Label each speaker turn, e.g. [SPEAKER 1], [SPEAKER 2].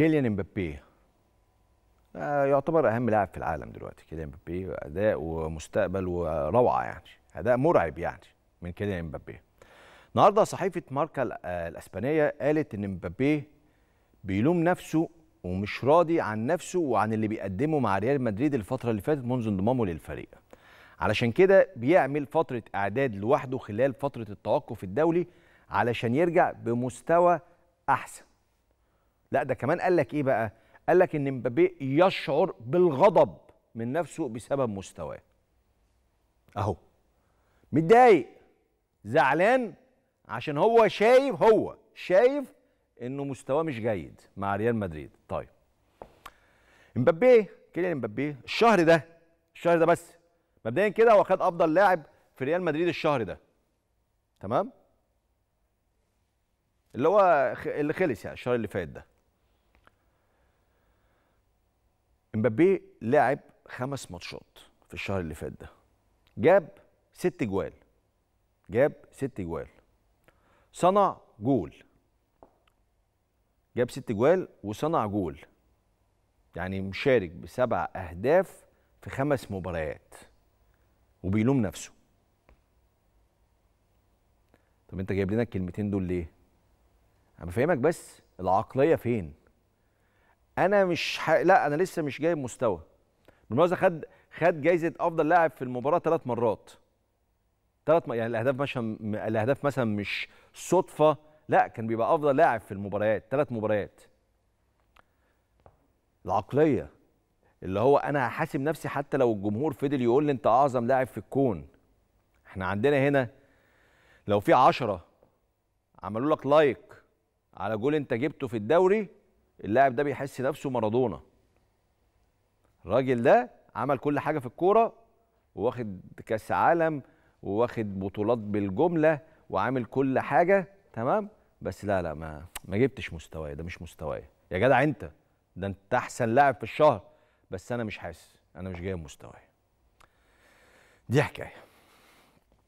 [SPEAKER 1] كيليان امبابي آه، يعتبر اهم لاعب في العالم دلوقتي كيليان امبابي اداء ومستقبل وروعه يعني اداء مرعب يعني من كيليان امبابي النهارده صحيفه ماركا آه، الاسبانيه قالت ان امبابي بيلوم نفسه ومش راضي عن نفسه وعن اللي بيقدمه مع ريال مدريد الفتره اللي فاتت منذ انضمامه للفريق علشان كده بيعمل فتره اعداد لوحده خلال فتره التوقف الدولي علشان يرجع بمستوى احسن لا ده كمان قال لك ايه بقى قال لك ان مبابي يشعر بالغضب من نفسه بسبب مستواه اهو متضايق زعلان عشان هو شايف هو شايف انه مستواه مش جيد مع ريال مدريد طيب امبابي كيليان امبابي الشهر ده الشهر ده بس مبدئيا كده هو خد افضل لاعب في ريال مدريد الشهر ده تمام اللي هو اللي خلص يعني الشهر اللي فات ده امبابي لعب خمس ماتشات في الشهر اللي فات ده جاب ست جوال جاب ست جوال صنع جول جاب ست جوال وصنع جول يعني مشارك بسبع اهداف في خمس مباريات وبيلوم نفسه طب انت جايب لنا الكلمتين دول ليه انا بفهمك بس العقليه فين انا مش ح... لا انا لسه مش جايب مستوى بالمناسبه خد خد جايزه افضل لاعب في المباراه ثلاث مرات ثلاث م... يعني الاهداف م... الاهداف مثلا مش صدفه لا كان بيبقى افضل لاعب في المباريات ثلاث مباريات العقليه اللي هو انا هحاسب نفسي حتى لو الجمهور فضل يقول لي انت اعظم لاعب في الكون احنا عندنا هنا لو في عشرة عملوا لك لايك على جول انت جبته في الدوري اللاعب ده بيحس نفسه مارادونا الراجل ده عمل كل حاجه في الكوره وواخد كاس عالم وواخد بطولات بالجمله وعامل كل حاجه تمام بس لا لا ما ما جبتش مستواي ده مش مستواي يا جدع انت ده انت احسن لاعب في الشهر بس انا مش حاسس انا مش جايب مستواي دي حكايه